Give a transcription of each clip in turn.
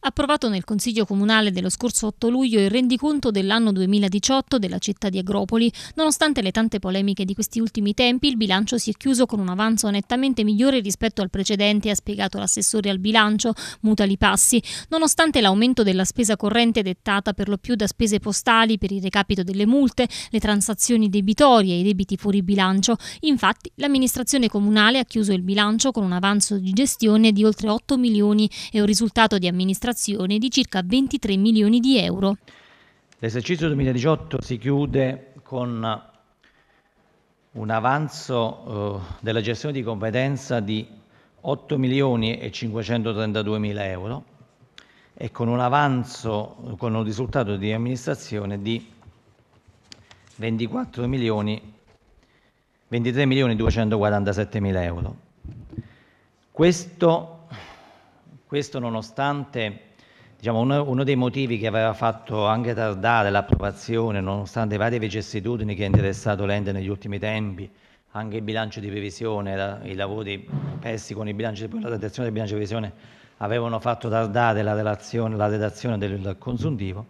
approvato nel Consiglio Comunale dello scorso 8 luglio il rendiconto dell'anno 2018 della città di Agropoli. Nonostante le tante polemiche di questi ultimi tempi, il bilancio si è chiuso con un avanzo nettamente migliore rispetto al precedente, ha spiegato l'assessore al bilancio Mutali Passi. Nonostante l'aumento della spesa corrente dettata per lo più da spese postali per il recapito delle multe, le transazioni debitorie e i debiti fuori bilancio, infatti l'amministrazione comunale ha chiuso il bilancio con un avanzo di gestione di oltre 8 milioni e un risultato di amministrazione amministrazione di circa 23 milioni di euro. L'esercizio 2018 si chiude con un avanzo eh, della gestione di competenza di 8 milioni e 532 mila euro e con un avanzo, con un risultato di amministrazione di 24 milioni, 23 milioni 247 mila euro. Questo questo nonostante diciamo, uno, uno, dei motivi che aveva fatto anche tardare l'approvazione, nonostante varie vicissitudini che ha interessato l'ente negli ultimi tempi, anche il bilancio di previsione, la, i lavori persi con il bilancio la redazione del bilancio di previsione avevano fatto tardare la, la redazione del consuntivo.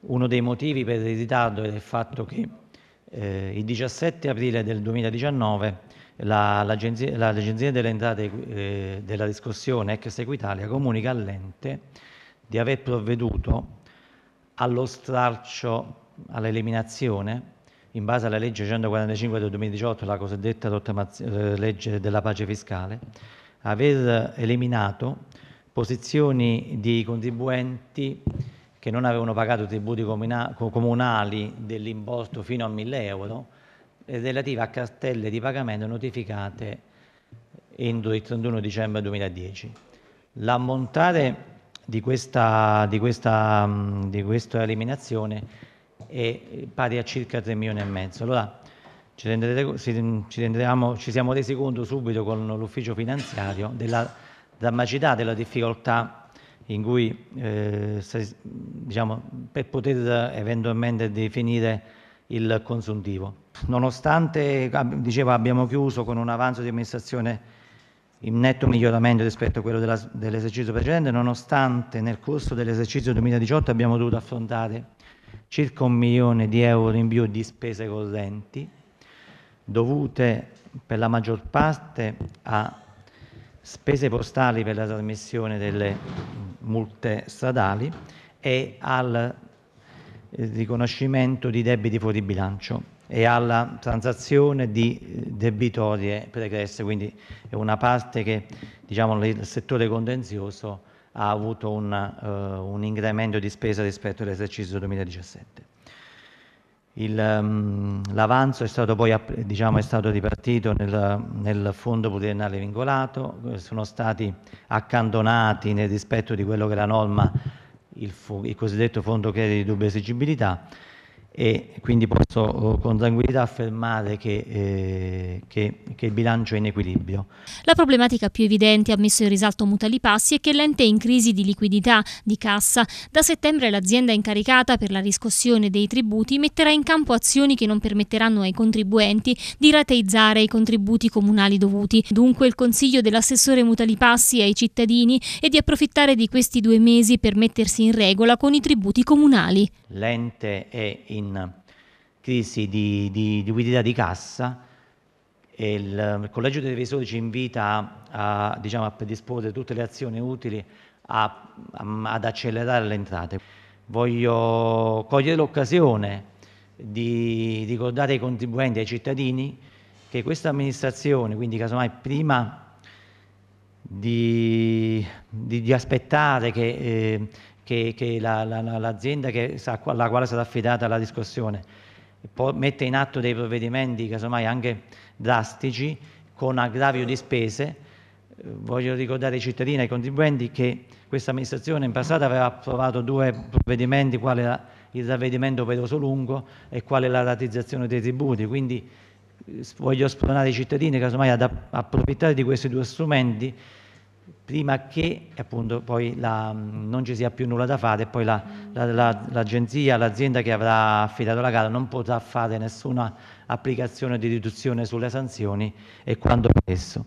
Uno dei motivi per il ritardo è il fatto che eh, il 17 aprile del 2019 la, l'agenzia, la, l'Agenzia delle Entrate eh, della riscossione ex Equitalia comunica all'ente di aver provveduto allo stralcio, all'eliminazione, in base alla legge 145 del 2018, la cosiddetta eh, legge della pace fiscale, aver eliminato posizioni di contribuenti che non avevano pagato tributi comunali dell'importo fino a 1000 euro relativa a cartelle di pagamento notificate entro il 31 dicembre 2010. L'ammontare di questa, di, questa, di questa, eliminazione è pari a circa 3 milioni e mezzo. Allora ci, renderemo, ci, renderemo, ci siamo resi conto subito con l'ufficio finanziario della drammaticità della difficoltà in cui eh, se, diciamo, per poter eventualmente definire il consuntivo. Nonostante, dicevo, abbiamo chiuso con un avanzo di amministrazione in netto miglioramento rispetto a quello dell'esercizio precedente, nonostante nel corso dell'esercizio 2018 abbiamo dovuto affrontare circa un milione di euro in più di spese correnti, dovute per la maggior parte a spese postali per la trasmissione delle, multe stradali e al eh, riconoscimento di debiti fuori bilancio e alla transazione di debitorie pregresse, quindi è una parte che diciamo, il settore contenzioso ha avuto un, uh, un incremento di spesa rispetto all'esercizio 2017. Ehm, l'avanzo è stato poi diciamo, è stato ripartito nel, nel fondo pluriennale vincolato, sono stati accantonati nel rispetto di quello che è la norma il, il cosiddetto fondo credito di dubbia esigibilità e quindi posso oh, con tranquillità affermare che, eh, che, che, il bilancio è in equilibrio. La problematica più evidente, ha messo in risalto Mutali Passi, è che l'ente è in crisi di liquidità, di cassa. Da settembre l'azienda incaricata per la riscossione dei tributi metterà in campo azioni che non permetteranno ai contribuenti di rateizzare i contributi comunali dovuti. Dunque il consiglio dell'assessore Mutali Passi ai cittadini è di approfittare di questi due mesi per mettersi in regola con i tributi comunali. L'ente è in in crisi di, di liquidità di cassa. Il, il, Collegio dei Revisori ci invita a, a, diciamo, a predisporre tutte le azioni utili a, ad accelerare le entrate. Voglio cogliere l'occasione di ricordare ai contribuenti, e ai cittadini, che questa amministrazione, quindi casomai prima di, di, di aspettare che eh, che, che la, la, l'azienda che, alla quale è stata affidata la discussione mette in atto dei provvedimenti, casomai anche drastici, con aggravio di spese. Voglio ricordare ai cittadini e ai contribuenti che questa amministrazione in passato aveva approvato due provvedimenti, quale il ravvedimento operoso lungo e quale la ratizzazione dei tributi. Quindi eh, voglio spronare i cittadini casomai ad approfittare di questi due strumenti prima che appunto, poi la, non ci sia più nulla da fare e poi la, la, l'agenzia, l'azienda che avrà affidato la gara non potrà fare nessuna applicazione di riduzione sulle sanzioni e quando presso.